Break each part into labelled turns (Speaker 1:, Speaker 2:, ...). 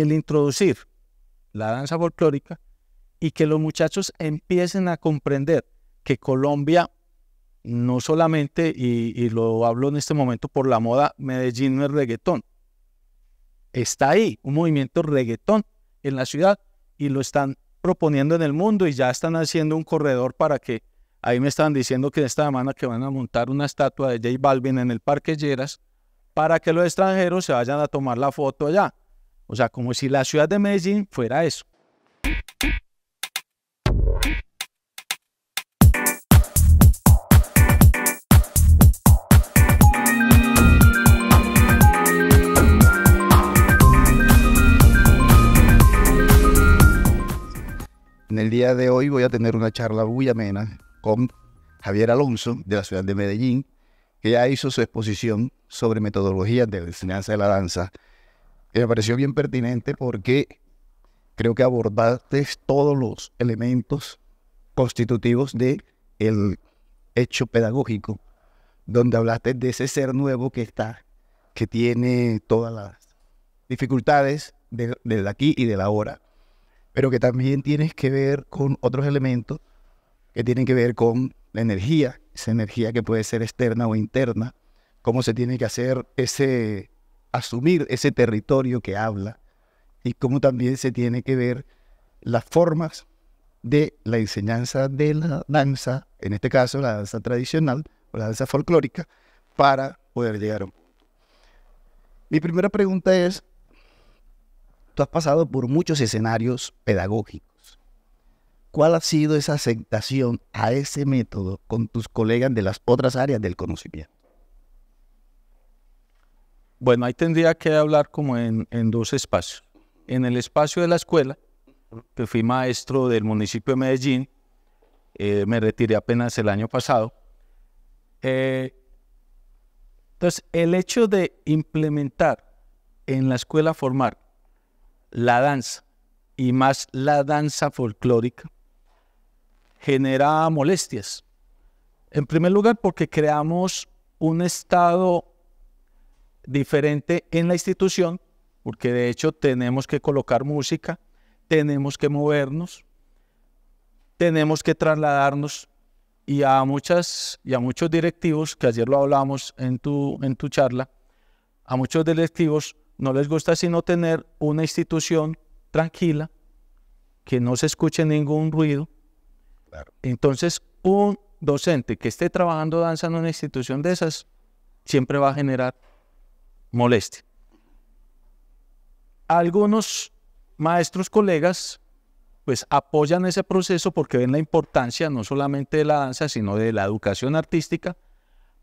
Speaker 1: el introducir la danza folclórica y que los muchachos empiecen a comprender que Colombia no solamente, y, lo hablo en este momento por la moda, Medellín no es reggaetón. Está ahí un movimiento reggaetón en la ciudad y lo están proponiendo en el mundo y ya están haciendo un corredor para que, ahí me estaban diciendo que esta semana que van a montar una estatua de J Balvin en el Parque Lleras para que los extranjeros se vayan a tomar la foto allá. O sea, como si la ciudad de Medellín fuera eso.
Speaker 2: En el día de hoy voy a tener una charla muy amena con Javier Alonso de la ciudad de Medellín, que ya hizo su exposición sobre metodologías de enseñanza de la danza y me pareció bien pertinente porque creo que abordaste todos los elementos constitutivos de el hecho pedagógico, donde hablaste de ese ser nuevo que está, que tiene todas las dificultades del aquí y del ahora, pero que también tienes que ver con otros elementos que tienen que ver con la energía, esa energía que puede ser externa o interna, cómo se tiene que hacer ese asumir ese territorio que habla y cómo también se tiene que ver las formas de la enseñanza de la danza, en este caso la danza tradicional o la danza folclórica, para poder llegar a un Mi primera pregunta es, tú has pasado por muchos escenarios pedagógicos. ¿Cuál ha sido esa aceptación a ese método con tus colegas de las otras áreas del conocimiento?
Speaker 1: Bueno, ahí tendría que hablar como en, dos espacios. En el espacio de la escuela, que fui maestro del municipio de Medellín, eh, me retiré apenas el año pasado. Eh, entonces, el hecho de implementar en la escuela formal la danza y más la danza folclórica genera molestias. En primer lugar, porque creamos un estado diferente en la institución, porque de hecho tenemos que colocar música, tenemos que movernos, tenemos que trasladarnos y a muchas y muchos directivos que ayer lo hablamos en tu en tu charla, a muchos directivos no les gusta sino tener una institución tranquila, que no se escuche ningún ruido. Entonces, un docente que esté trabajando danza en una institución de esas siempre va a generar Moleste. Algunos maestros colegas pues apoyan ese proceso porque ven la importancia no solamente de la danza, sino de la educación artística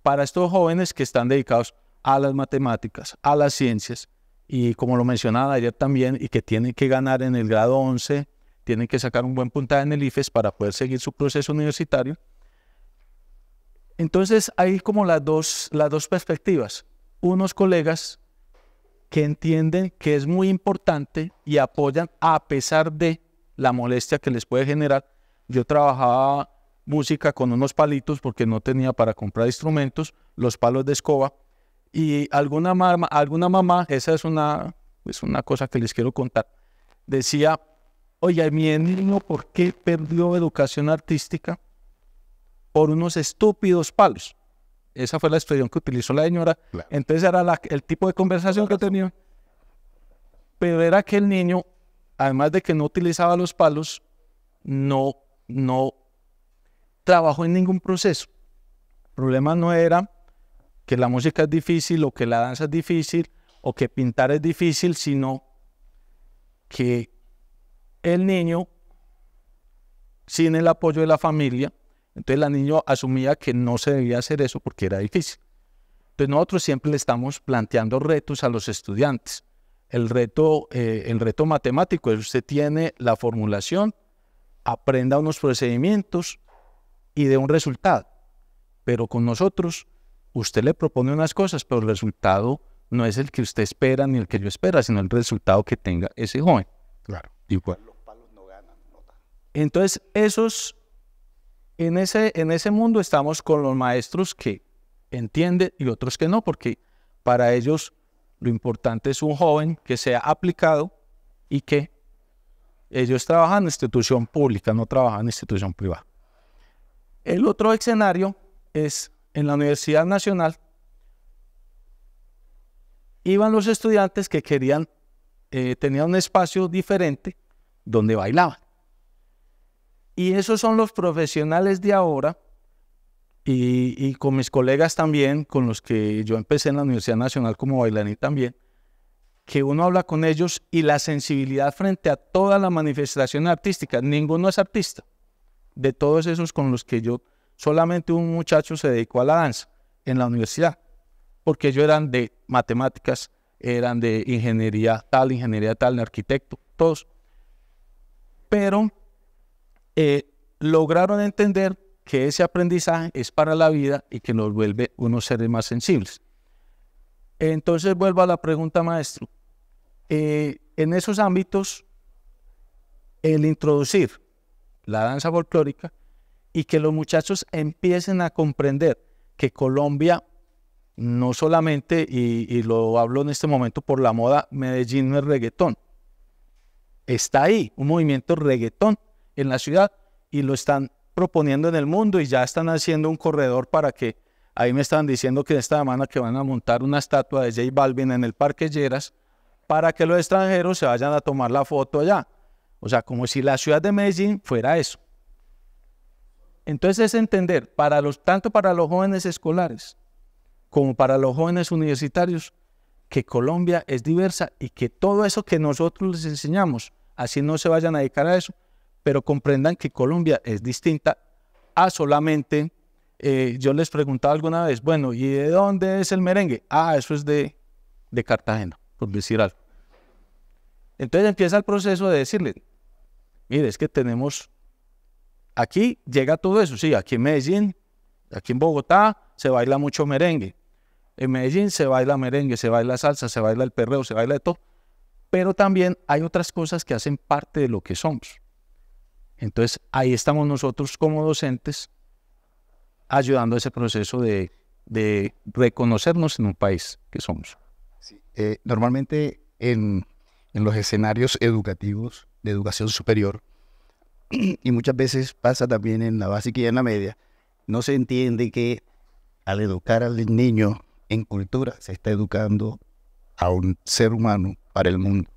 Speaker 1: para estos jóvenes que están dedicados a las matemáticas, a las ciencias, y como lo mencionaba ayer también, y que tienen que ganar en el grado 11, tienen que sacar un buen puntaje en el IFES para poder seguir su proceso universitario. Entonces hay como las dos, las dos perspectivas unos colegas que entienden que es muy importante y apoyan a pesar de la molestia que les puede generar. Yo trabajaba música con unos palitos porque no tenía para comprar instrumentos, los palos de escoba. Y alguna mamá, alguna mamá esa es una, es una cosa que les quiero contar, decía, oye, mi niño, ¿por qué perdió educación artística? Por unos estúpidos palos. Esa fue la expresión que utilizó la señora. Entonces era el tipo de conversación que tenía. Pero era que el niño, además de que no utilizaba los palos, no, no trabajó en ningún proceso. El problema no era que la música es difícil o que la danza es difícil o que pintar es difícil, sino que el niño, sin el apoyo de la familia, entonces la niña asumía que no se debía hacer eso porque era difícil. Entonces nosotros siempre le estamos planteando retos a los estudiantes. El reto, eh, el reto matemático es usted tiene la formulación, aprenda unos procedimientos y dé un resultado. Pero con nosotros, usted le propone unas cosas, pero el resultado no es el que usted espera ni el que yo espera, sino el resultado que tenga ese joven.
Speaker 3: Claro. Igual.
Speaker 1: Entonces, esos en ese, mundo estamos con los maestros que entienden y otros que no, porque para ellos lo importante es un joven que sea aplicado y que ellos trabajan en institución pública, no trabajan en institución privada. El otro escenario es en la Universidad Nacional. Iban los estudiantes que querían, eh, tenían un espacio diferente donde bailaban. Y esos son los profesionales de ahora y, con mis colegas también, con los que yo empecé en la Universidad Nacional como bailarín también, que uno habla con ellos y la sensibilidad frente a toda la manifestación artística. Ninguno es artista. De todos esos con los que yo, solamente un muchacho se dedicó a la danza en la universidad, porque ellos eran de matemáticas, eran de ingeniería tal, ingeniería tal, de arquitecto, todos. Pero eh, lograron entender que ese aprendizaje es para la vida y que nos vuelve unos seres más sensibles. Entonces vuelvo a la pregunta, maestro. Eh, en esos ámbitos, el introducir la danza folclórica y que los muchachos empiecen a comprender que Colombia no solamente, y, y, lo hablo en este momento por la moda, Medellín no es reggaetón. Está ahí un movimiento reggaetón en la ciudad y lo están proponiendo en el mundo y ya están haciendo un corredor para que, ahí me están diciendo que esta semana que van a montar una estatua de J Balvin en el Parque Lleras para que los extranjeros se vayan a tomar la foto allá. O sea, como si la ciudad de Medellín fuera eso. Entonces es entender, para los, tanto para los jóvenes escolares como para los jóvenes universitarios, que Colombia es diversa y que todo eso que nosotros les enseñamos, así no se vayan a dedicar a eso, pero comprendan que Colombia es distinta a solamente, eh, yo les preguntaba alguna vez, bueno, ¿y de dónde es el merengue? Ah, eso es de, de Cartagena, por decir algo. Entonces empieza el proceso de decirle, mire, es que tenemos, aquí llega todo eso, sí, aquí en Medellín, aquí en Bogotá se baila mucho merengue, en Medellín se baila merengue, se baila salsa, se baila el perreo, se baila de todo, pero también hay otras cosas que hacen parte de lo que somos. Entonces, ahí estamos nosotros como docentes ayudando a ese proceso de, reconocernos
Speaker 2: en un país que somos. Eh, normalmente en, los escenarios educativos de educación superior, y muchas veces pasa también en la básica y en la media, no se entiende que al educar al niño en cultura se está educando a un ser humano para el mundo.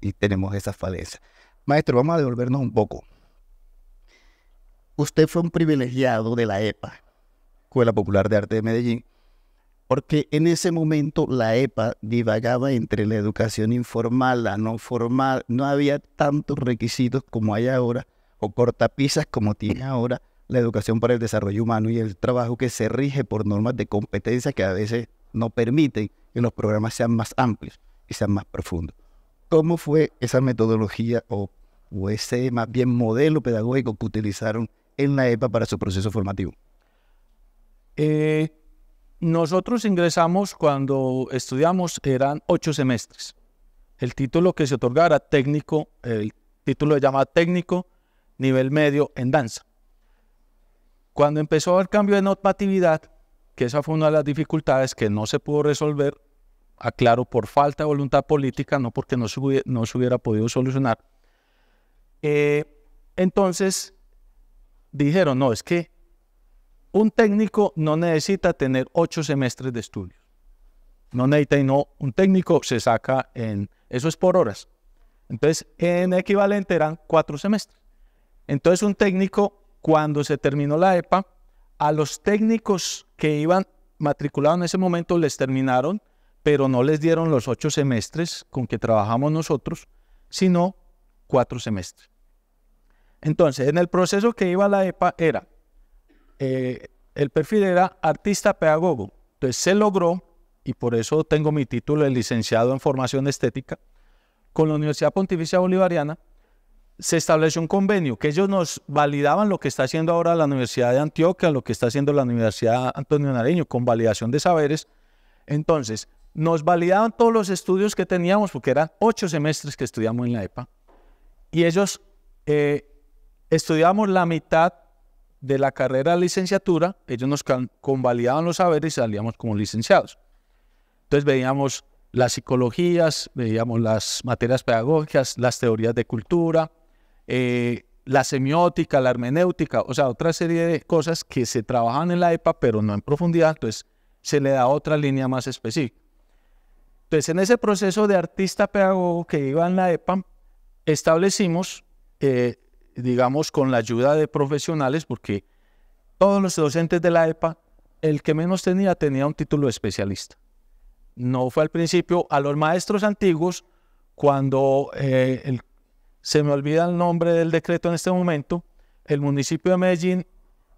Speaker 2: Y tenemos esa falencia. Maestro, vamos a devolvernos un poco. Usted fue un privilegiado de la EPA, Escuela Popular de Arte de Medellín, porque en ese momento la EPA divagaba entre la educación informal, la no formal, no había tantos requisitos como hay ahora, o cortapisas como tiene ahora la educación para el desarrollo humano y el trabajo que se rige por normas de competencia que a veces no permiten que los programas sean más amplios y sean más profundos. ¿Cómo fue esa metodología o, ese más bien modelo pedagógico que utilizaron en la EPA para su proceso formativo?
Speaker 1: Eh, nosotros ingresamos cuando estudiamos, eran ocho semestres. El título que se otorgara técnico, el título se llama técnico, nivel medio en danza. Cuando empezó el cambio de normatividad, que esa fue una de las dificultades que no se pudo resolver aclaro, por falta de voluntad política, no porque no se hubiera, podido solucionar. Eh, entonces, dijeron, no, es que un técnico no necesita tener ocho semestres de estudio. No necesita, y no, un técnico se saca en, eso es por horas. Entonces, en equivalente eran cuatro semestres. Entonces, un técnico, cuando se terminó la EPA, a los técnicos que iban matriculados en ese momento les terminaron pero no les dieron los ocho semestres con que trabajamos nosotros, sino cuatro semestres. Entonces, en el proceso que iba la EPA era, eh, el perfil era artista-pedagogo. Entonces se logró, y por eso tengo mi título de licenciado en formación estética, con la Universidad Pontificia Bolivariana, se estableció un convenio que ellos nos validaban lo que está haciendo ahora la Universidad de Antioquia, lo que está haciendo la Universidad Antonio Nariño, con validación de saberes. Entonces, nos validaban todos los estudios que teníamos, porque eran ocho semestres que estudiamos en la EPA, y ellos eh, estudiamos la mitad de la carrera de licenciatura, ellos nos convalidaban los saberes y salíamos como licenciados. Entonces veíamos las psicologías, veíamos las materias pedagógicas, las teorías de cultura, eh, la semiótica, la hermenéutica, o sea, otra serie de cosas que se trabajan en la EPA, pero no en profundidad, entonces se le da otra línea más específica. Entonces, en ese proceso de artista-pedagogo que iba en la EPA, establecimos, eh, digamos, con la ayuda de profesionales, porque todos los docentes de la EPA, el que menos tenía, tenía un título de especialista. No fue al principio, a los maestros antiguos, cuando eh, se me olvida el nombre del decreto en este momento, el municipio de Medellín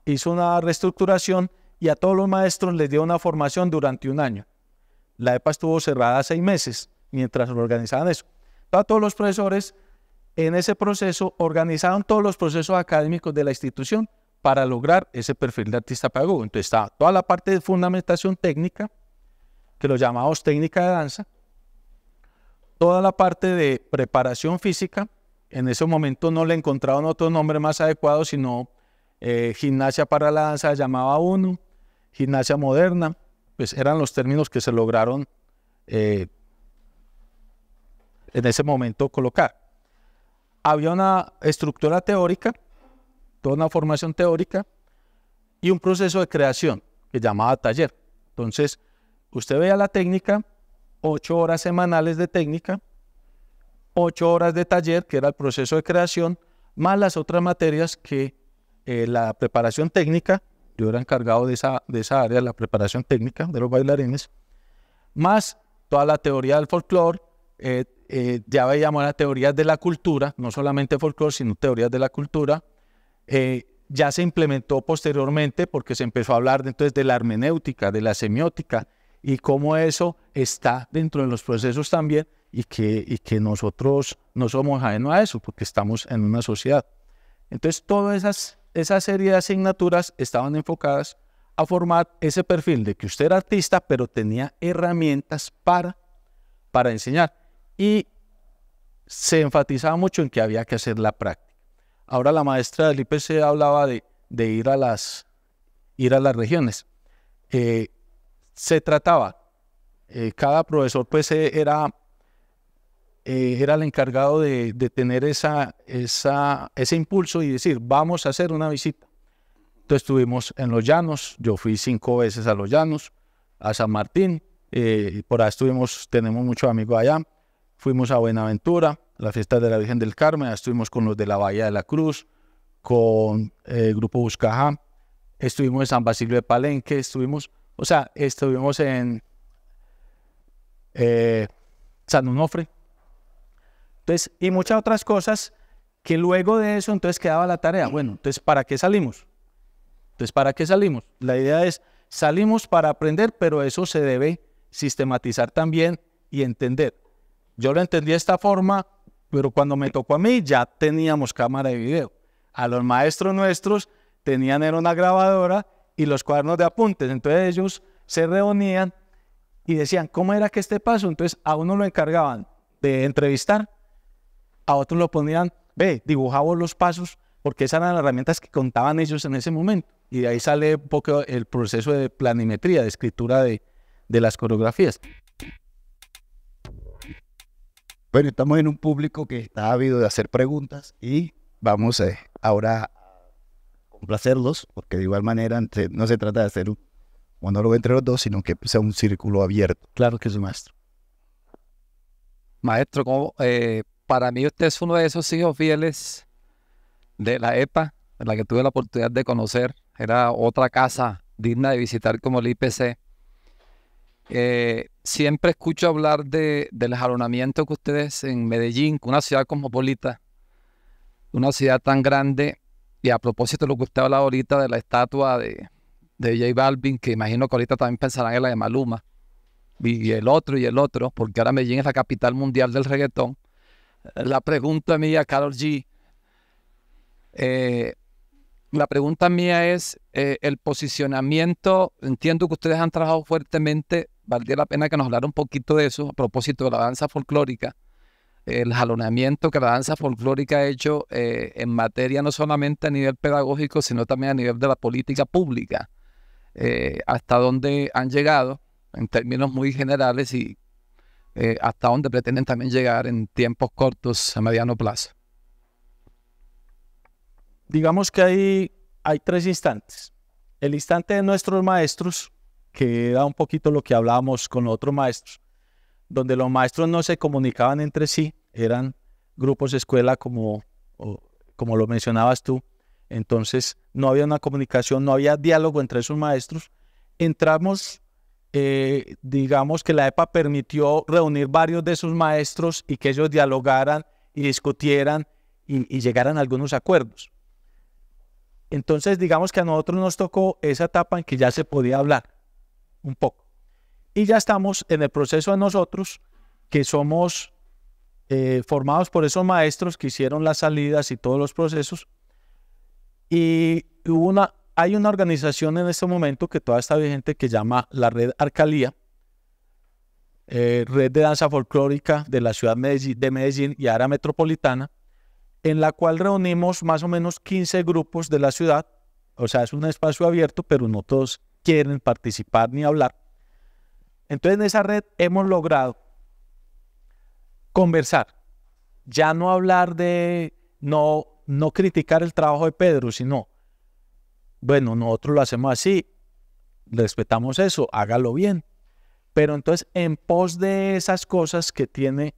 Speaker 1: hizo una reestructuración y a todos los maestros les dio una formación durante un año. La EPA estuvo cerrada seis meses mientras lo organizaban eso. Entonces, todos los profesores en ese proceso organizaron todos los procesos académicos de la institución para lograr ese perfil de artista pedagógico. Entonces estaba toda la parte de fundamentación técnica, que lo llamamos técnica de danza, toda la parte de preparación física, en ese momento no le encontraron otro nombre más adecuado, sino eh, gimnasia para la danza, llamaba uno, gimnasia moderna, pues eran los términos que se lograron eh, en ese momento colocar. Había una estructura teórica, toda una formación teórica y un proceso de creación que llamaba taller. Entonces, usted veía la técnica, ocho horas semanales de técnica, ocho horas de taller, que era el proceso de creación, más las otras materias que eh, la preparación técnica yo era encargado de esa, de esa área, la preparación técnica de los bailarines, más toda la teoría del folclore, eh, eh, ya veíamos las teorías de la cultura, no solamente folclore, sino teorías de la cultura, eh, ya se implementó posteriormente porque se empezó a hablar entonces de la hermenéutica, de la semiótica, y cómo eso está dentro de los procesos también y que, y que nosotros no somos ajenos a eso porque estamos en una sociedad. Entonces, todas esas esa serie de asignaturas estaban enfocadas a formar ese perfil de que usted era artista, pero tenía herramientas para, para enseñar. Y se enfatizaba mucho en que había que hacer la práctica. Ahora la maestra del IPC hablaba de, ir, a las, ir a las regiones. Eh, se trataba, eh, cada profesor pues eh, era eh, era el encargado de, tener esa, ese impulso y decir, vamos a hacer una visita. Entonces estuvimos en Los Llanos, yo fui cinco veces a Los Llanos, a San Martín, eh, por ahí estuvimos, tenemos muchos amigos allá, fuimos a Buenaventura, la fiesta de la Virgen del Carmen, estuvimos con los de la Bahía de la Cruz, con el eh, Grupo Buscajá, estuvimos en San Basilio de Palenque, estuvimos, o sea, estuvimos en San Unofre. Entonces, y muchas otras cosas que luego de eso entonces quedaba la tarea. Mm. Bueno, entonces, ¿para qué salimos? Entonces, ¿para qué salimos? La idea es, salimos para aprender, pero eso se debe sistematizar también y entender. Yo lo entendí de esta forma, pero cuando me tocó a mí ya teníamos cámara de video. A los maestros nuestros tenían era una grabadora y los cuadernos de apuntes. Entonces ellos se reunían y decían, ¿cómo era que este paso? Entonces a uno lo encargaban de entrevistar, a otros lo ponían, ve, dibujamos los pasos, porque esas eran las herramientas que contaban ellos en ese momento. Y de ahí sale un poco el proceso de planimetría, de escritura
Speaker 2: de, de las coreografías. Bueno, estamos en un público que está ávido de hacer preguntas y vamos eh, ahora a complacerlos, porque de igual manera no se trata de hacer un monólogo entre los dos, sino que sea un círculo abierto. Claro que sí, maestro.
Speaker 4: Maestro, ¿cómo, eh, para mí usted es uno de esos hijos fieles de la EPA, de la que tuve la oportunidad de conocer. Era otra casa digna de visitar como el IPC. Eh, siempre escucho hablar de, del jalonamiento que ustedes en Medellín, una ciudad cosmopolita, una ciudad tan grande. Y a propósito de lo que usted hablado ahorita de la estatua de, de J Balvin, que imagino que ahorita también pensarán en la de Maluma, y el otro y el otro, porque ahora Medellín es la capital mundial del reggaetón la pregunta mía, Carol G. Eh, la pregunta mía es eh, el posicionamiento. Entiendo que ustedes han trabajado fuertemente. Valdría la pena que nos hablara un poquito de eso a propósito de la danza folclórica, el jalonamiento que la danza folclórica ha hecho eh, en materia no solamente a nivel pedagógico, sino también a nivel de la política pública. hasta dónde han llegado en términos muy generales y eh, hasta dónde pretenden también llegar en tiempos cortos a mediano plazo. Digamos
Speaker 1: que hay, hay tres instantes. El instante de nuestros maestros, que era un poquito lo que hablábamos con otros maestros, donde los maestros no se comunicaban entre sí, eran grupos de escuela como, como lo mencionabas tú, entonces no había una comunicación, no había diálogo entre esos maestros. Entramos eh, digamos que la EPA permitió reunir varios de sus maestros y que ellos dialogaran y discutieran y, llegaran a algunos acuerdos. Entonces, digamos que a nosotros nos tocó esa etapa en que ya se podía hablar un poco. Y ya estamos en el proceso de nosotros, que somos eh, formados por esos maestros que hicieron las salidas y todos los procesos. Y hubo una, hay una organización en este momento que todavía está vigente que llama la Red Arcalía, eh, Red de Danza Folclórica de la Ciudad de Medellín y área metropolitana, en la cual reunimos más o menos 15 grupos de la ciudad. O sea, es un espacio abierto, pero no todos quieren participar ni hablar. Entonces, en esa red hemos logrado conversar, ya no hablar de, no, no criticar el trabajo de Pedro, sino bueno, nosotros lo hacemos así, respetamos eso, hágalo bien. Pero entonces, en pos de esas cosas que tiene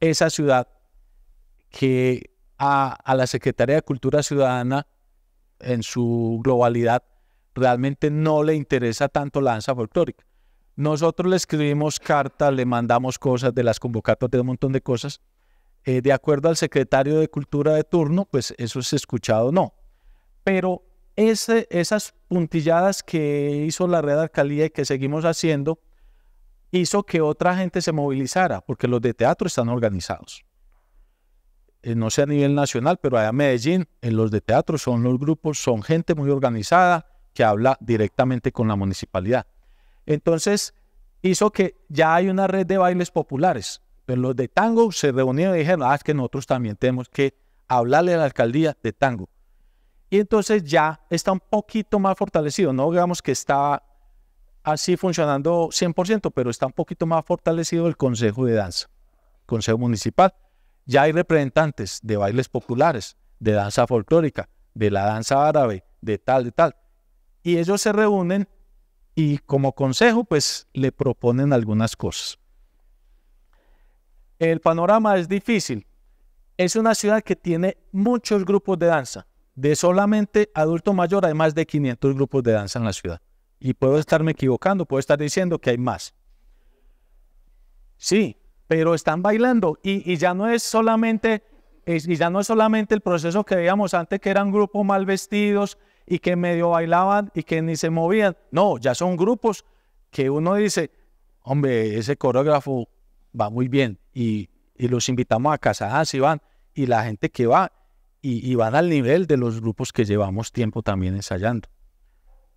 Speaker 1: esa ciudad, que a, la Secretaría de Cultura Ciudadana en su globalidad realmente no le interesa tanto la danza folclórica. Nosotros le escribimos cartas, le mandamos cosas de las convocatorias, de un montón de cosas. Eh, de acuerdo al secretario de Cultura de turno, pues eso es escuchado no. Pero esas puntilladas que hizo la red de alcaldía y que seguimos haciendo, hizo que otra gente se movilizara, porque los de teatro están organizados. Eh, no sé a nivel nacional, pero allá en Medellín, en los de teatro son los grupos, son gente muy organizada que habla directamente con la municipalidad. Entonces, hizo que ya hay una red de bailes populares. Pero los de tango se reunieron y dijeron, ah, es que nosotros también tenemos que hablarle a la alcaldía de tango y entonces ya está un poquito más fortalecido. No digamos que está así funcionando 100%, pero está un poquito más fortalecido el Consejo de Danza, Consejo Municipal. Ya hay representantes de bailes populares, de danza folclórica, de la danza árabe, de tal, de tal. Y ellos se reúnen y como consejo, pues le proponen algunas cosas. El panorama es difícil. Es una ciudad que tiene muchos grupos de danza de solamente adulto mayor hay más de 500 grupos de danza en la ciudad. Y puedo estarme equivocando, puedo estar diciendo que hay más. Sí, pero están bailando y, ya no es solamente y ya no es solamente el proceso que veíamos antes que eran grupos mal vestidos y que medio bailaban y que ni se movían. No, ya son grupos que uno dice, hombre, ese coreógrafo va muy bien y, los invitamos a casa, ah, van, y la gente que va y, van al nivel de los grupos que llevamos tiempo también ensayando.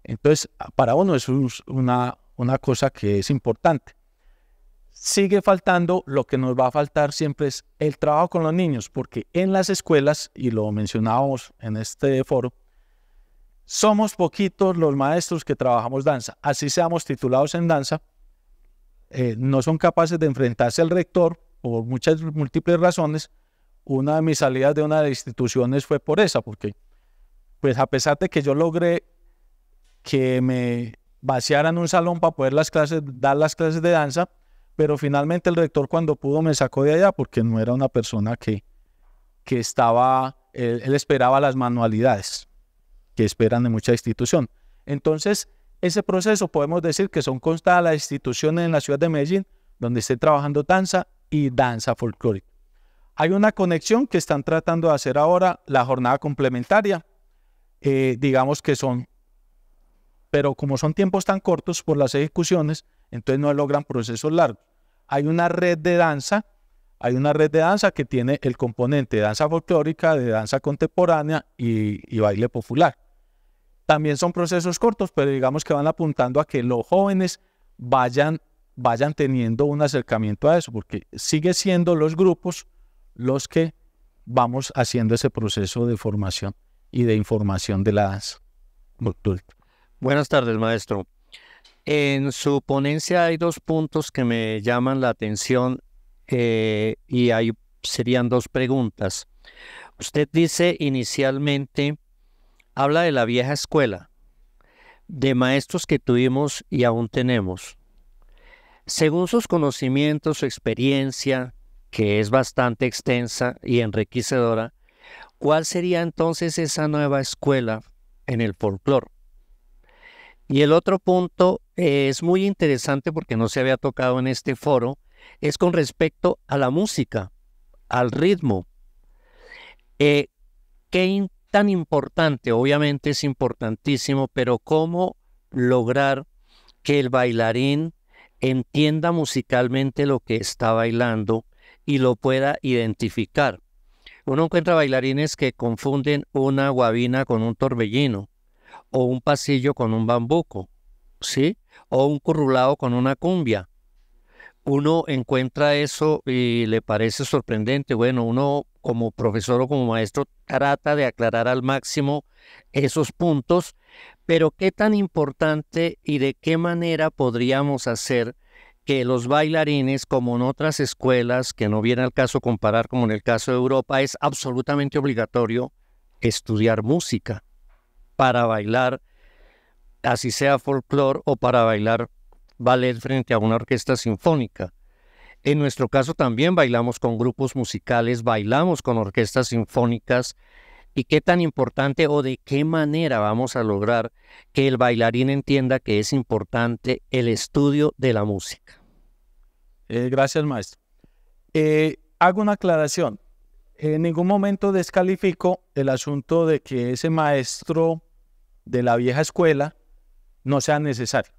Speaker 1: Entonces, para uno es una, cosa que es importante. Sigue faltando, lo que nos va a faltar siempre es el trabajo con los niños, porque en las escuelas, y lo mencionábamos en este foro, somos poquitos los maestros que trabajamos danza. Así seamos titulados en danza, eh, no son capaces de enfrentarse al rector por muchas múltiples razones, una de mis salidas de una de las instituciones fue por esa, porque pues a pesar de que yo logré que me vaciaran un salón para poder las clases, dar las clases de danza, pero finalmente el rector cuando pudo me sacó de allá porque no era una persona que, que estaba, él, esperaba las manualidades que esperan de mucha institución. Entonces, ese proceso podemos decir que son constadas las instituciones en la ciudad de Medellín donde esté trabajando danza y danza folclórica. Hay una conexión que están tratando de hacer ahora la jornada complementaria. Eh, digamos que son, pero como son tiempos tan cortos por las ejecuciones, entonces no logran procesos largos. Hay una red de danza, hay una red de danza que tiene el componente de danza folclórica, de danza contemporánea y, y baile popular. También son procesos cortos, pero digamos que van apuntando a que los jóvenes vayan, vayan teniendo un acercamiento a eso, porque sigue siendo los grupos los que vamos haciendo ese proceso de formación y de información de las
Speaker 5: Buenas tardes, maestro. En su ponencia hay dos puntos que me llaman la atención eh, y serían dos preguntas. Usted dice inicialmente, habla de la vieja escuela, de maestros que tuvimos y aún tenemos. Según sus conocimientos, su experiencia, que es bastante extensa y enriquecedora, ¿cuál sería entonces esa nueva escuela en el folclore? Y el otro punto eh, es muy interesante porque no se había tocado en este foro, es con respecto a la música, al ritmo. Eh, ¿Qué tan importante? Obviamente es importantísimo, pero ¿cómo lograr que el bailarín entienda musicalmente lo que está bailando y lo pueda identificar. Uno encuentra bailarines que confunden una guabina con un torbellino, o un pasillo con un bambuco, ¿sí? O un currulado con una cumbia. Uno encuentra eso y le parece sorprendente. Bueno, uno como profesor o como maestro trata de aclarar al máximo esos puntos, pero qué tan importante y de qué manera podríamos hacer que los bailarines, como en otras escuelas, que no viene al caso comparar como en el caso de Europa, es absolutamente obligatorio estudiar música para bailar, así sea folclore o para bailar ballet frente a una orquesta sinfónica. En nuestro caso también bailamos con grupos musicales, bailamos con orquestas sinfónicas, y qué tan importante o de qué manera vamos a lograr que el bailarín entienda que es importante el estudio de la música. Eh, gracias, maestro. Eh, hago
Speaker 1: una aclaración. En ningún momento descalifico el asunto de que ese maestro de la vieja escuela no sea necesario.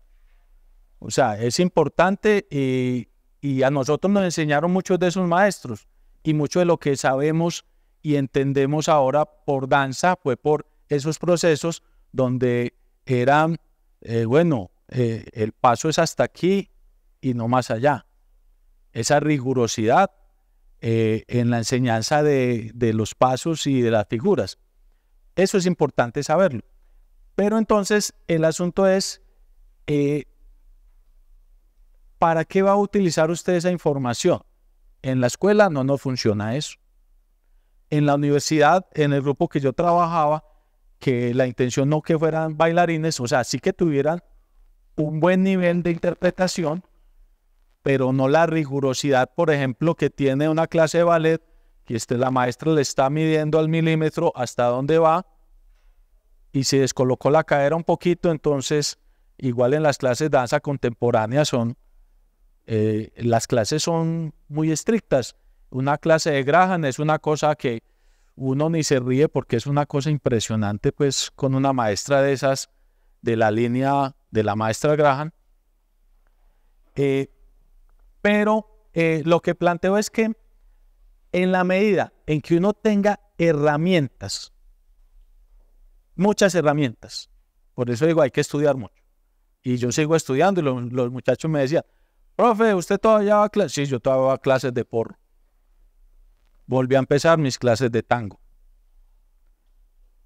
Speaker 1: O sea, es importante y, y a nosotros nos enseñaron muchos de esos maestros y mucho de lo que sabemos y entendemos ahora por danza fue por esos procesos donde eran, eh, bueno, eh, el paso es hasta aquí y no más allá. Esa rigurosidad eh, en la enseñanza de, los pasos y de las figuras. Eso es importante saberlo. Pero entonces el asunto es, ¿para qué va a utilizar usted esa información? En la escuela no nos funciona eso en la universidad, en el grupo que yo trabajaba, que la intención no que fueran bailarines, o sea, sí que tuvieran un buen nivel de interpretación, pero no la rigurosidad, por ejemplo, que tiene una clase de ballet, que este, la maestra le está midiendo al milímetro hasta dónde va, y se descolocó la cadera un poquito, entonces, igual en las clases de danza contemporánea son, eh, las clases son muy estrictas, una clase de Graham es una cosa que uno ni se ríe porque es una cosa impresionante, pues con una maestra de esas, de la línea de la maestra Graham. Eh, pero eh, lo que planteo es que en la medida en que uno tenga herramientas, muchas herramientas, por eso digo, hay que estudiar mucho. Y yo sigo estudiando y los, muchachos me decían, profe, ¿usted todavía va a clases? Sí, yo todavía va clases de porro volví a empezar mis clases de tango.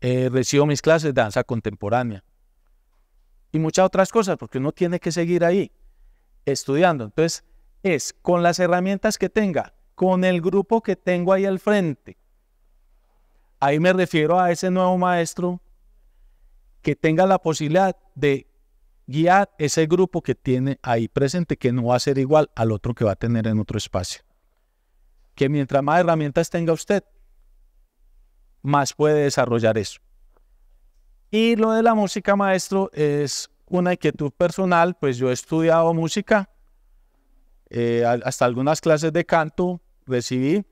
Speaker 1: Eh, recibo mis clases de danza contemporánea. Y muchas otras cosas, porque uno tiene que seguir ahí estudiando. Entonces, es con las herramientas que tenga, con el grupo que tengo ahí al frente. Ahí me refiero a ese nuevo maestro que tenga la posibilidad de guiar ese grupo que tiene ahí presente, que no va a ser igual al otro que va a tener en otro espacio que mientras más herramientas tenga usted, más puede desarrollar eso. Y lo de la música, maestro, es una inquietud personal, pues yo he estudiado música, eh, hasta algunas clases de canto recibí,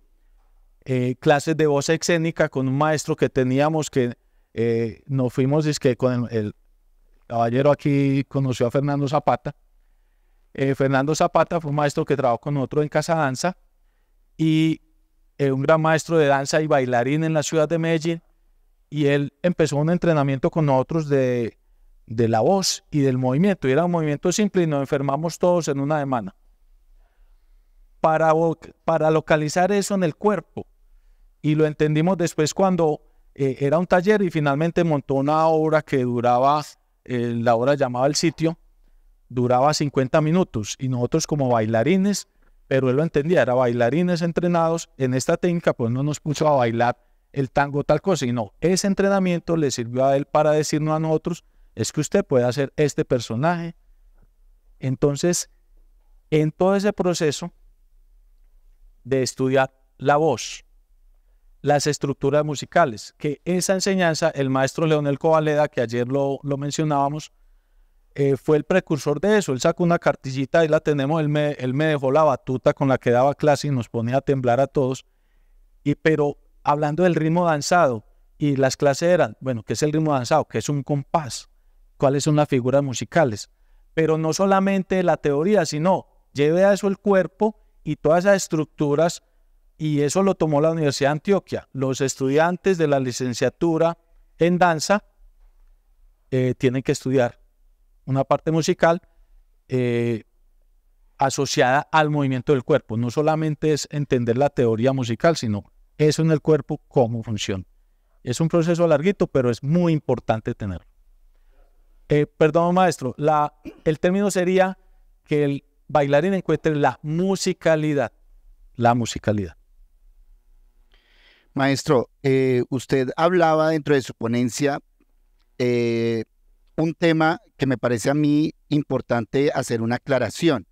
Speaker 1: eh, clases de voz escénica con un maestro que teníamos que eh, nos fuimos, es que con el, el, caballero aquí conoció a Fernando Zapata. Fernando Zapata fue un maestro que trabajó con otro en Casa Danza y eh, un gran maestro de danza y bailarín en la ciudad de Medellín. Y él empezó un entrenamiento con nosotros de, de la voz y del movimiento. Y era un movimiento simple y nos enfermamos todos en una semana. Para, para localizar eso en el cuerpo. Y lo entendimos después cuando eh, era un taller y finalmente montó una obra que duraba, eh, la obra llamaba El Sitio, duraba 50 minutos. Y nosotros como bailarines pero él lo entendía, era bailarines entrenados en esta técnica, pues no nos puso a bailar el tango tal cosa, sino ese entrenamiento le sirvió a él para decirnos a nosotros, es que usted puede hacer este personaje. Entonces, en todo ese proceso de estudiar la voz, las estructuras musicales, que esa enseñanza el maestro Leonel Covaleda, que ayer lo mencionábamos, eh, fue el precursor de eso. Él sacó una cartillita, y la tenemos, él me, dejó la batuta con la que daba clase y nos ponía a temblar a todos. Y pero hablando del ritmo danzado, y las clases eran, bueno, ¿qué es el ritmo danzado? ¿Qué es un compás? ¿Cuáles son las figuras musicales? Pero no solamente la teoría, sino lleve a eso el cuerpo y todas esas estructuras, y eso lo tomó la Universidad de Antioquia. Los estudiantes de la licenciatura en danza eh, tienen que estudiar una parte musical eh, asociada al movimiento del cuerpo. No solamente es entender la teoría musical, sino eso en el cuerpo, cómo funciona. Es un proceso larguito, pero es muy importante tenerlo. Eh, perdón, maestro, el término sería que el bailarín encuentre la musicalidad. La musicalidad.
Speaker 3: Maestro, eh, usted hablaba dentro de su ponencia eh, un tema que me parece a mí importante hacer una aclaración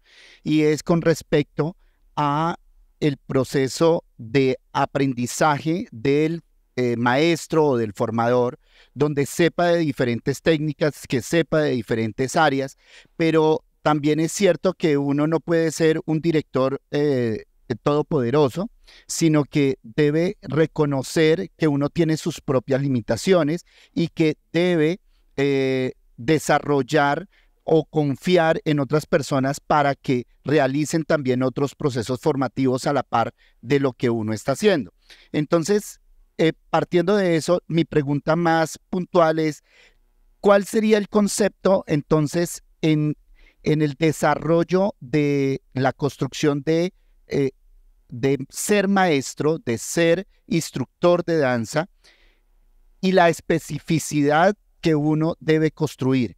Speaker 3: y es con respecto a el proceso de aprendizaje del eh, maestro o del formador, donde sepa de diferentes técnicas, que sepa de diferentes áreas, pero también es cierto que uno no puede ser un director eh, todopoderoso, sino que debe reconocer que uno tiene sus propias limitaciones y que debe eh, desarrollar o confiar en otras personas para que realicen también otros procesos formativos a la par de lo que uno está haciendo. Entonces, eh, partiendo de eso, mi pregunta más puntual es, ¿cuál sería el concepto entonces en, en el desarrollo de la construcción de, eh, de ser maestro, de ser instructor de danza y la especificidad que uno debe construir.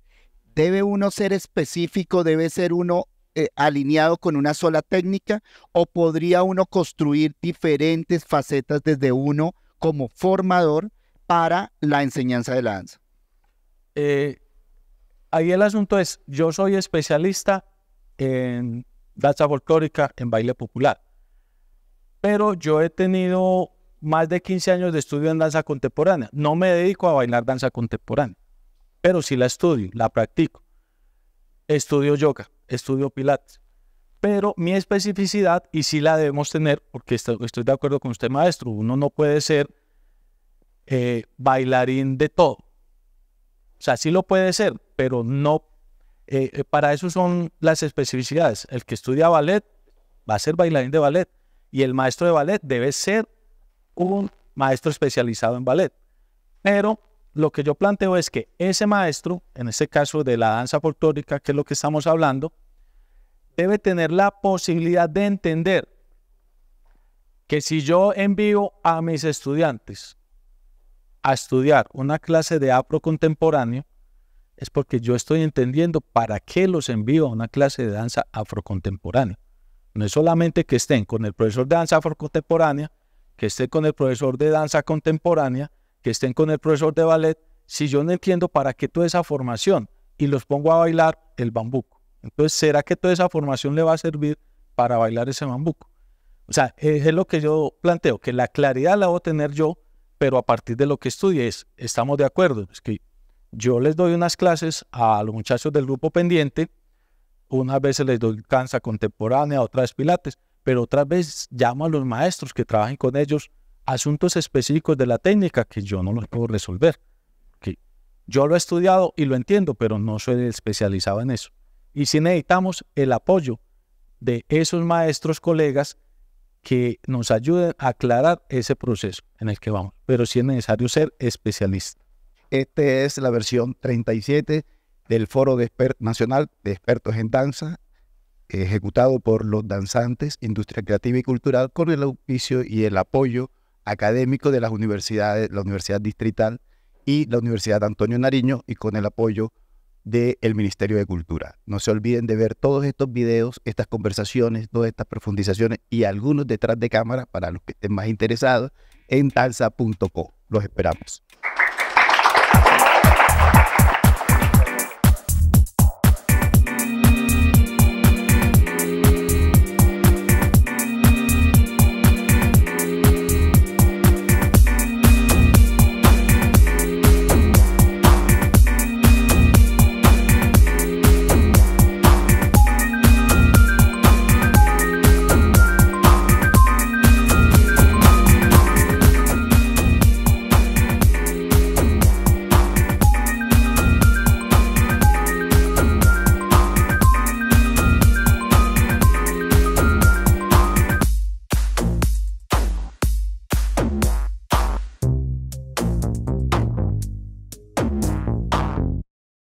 Speaker 3: ¿Debe uno ser específico? ¿Debe ser uno eh, alineado con una sola técnica? ¿O podría uno construir diferentes facetas desde uno como formador para la enseñanza de la danza? Eh, ahí el
Speaker 1: asunto es, yo soy especialista en danza folclórica, en baile popular, pero yo he tenido más de 15 años de estudio en danza contemporánea. No me dedico a bailar danza contemporánea, pero sí la estudio, la practico. Estudio yoga, estudio pilates. Pero mi especificidad, y sí la debemos tener, porque estoy de acuerdo con usted, maestro, uno no puede ser eh, bailarín de todo. O sea, sí lo puede ser, pero no. Eh, eh, para eso son las especificidades. El que estudia ballet va a ser bailarín de ballet y el maestro de ballet debe ser un maestro especializado en ballet. Pero lo que yo planteo es que ese maestro, en este caso de la danza folclórica, que es lo que estamos hablando, debe tener la posibilidad de entender que si yo envío a mis estudiantes a estudiar una clase de afrocontemporáneo, contemporáneo, es porque yo estoy entendiendo para qué los envío a una clase de danza afrocontemporánea. No es solamente que estén con el profesor de danza afrocontemporánea que estén con el profesor de danza contemporánea, que estén con el profesor de ballet, si yo no entiendo para qué toda esa formación y los pongo a bailar el bambuco. Entonces, ¿será que toda esa formación le va a servir para bailar ese bambuco? O sea, es, lo que yo planteo, que la claridad la voy a tener yo, pero a partir de lo que estudie, estamos de acuerdo. Es que yo les doy unas clases a los muchachos del grupo pendiente, unas veces les doy danza contemporánea, otras pilates, pero otras veces llamo a los maestros que trabajen con ellos asuntos específicos de la técnica que yo no los puedo resolver. Que yo lo he estudiado y lo entiendo, pero no soy especializado en eso. Y si necesitamos el apoyo de esos maestros, colegas, que nos ayuden a
Speaker 2: aclarar ese proceso en el que vamos. Pero sí es necesario ser especialista. Esta es la versión 37 del Foro Nacional de Expertos en Danza ejecutado por los danzantes, industria creativa y cultural, con el auspicio y el apoyo académico de las universidades, la Universidad Distrital y la Universidad Antonio Nariño, y con el apoyo del Ministerio de Cultura. No se olviden de ver todos estos videos, estas conversaciones, todas estas profundizaciones y algunos detrás de cámara para los que estén más interesados en talsa.co. Los esperamos.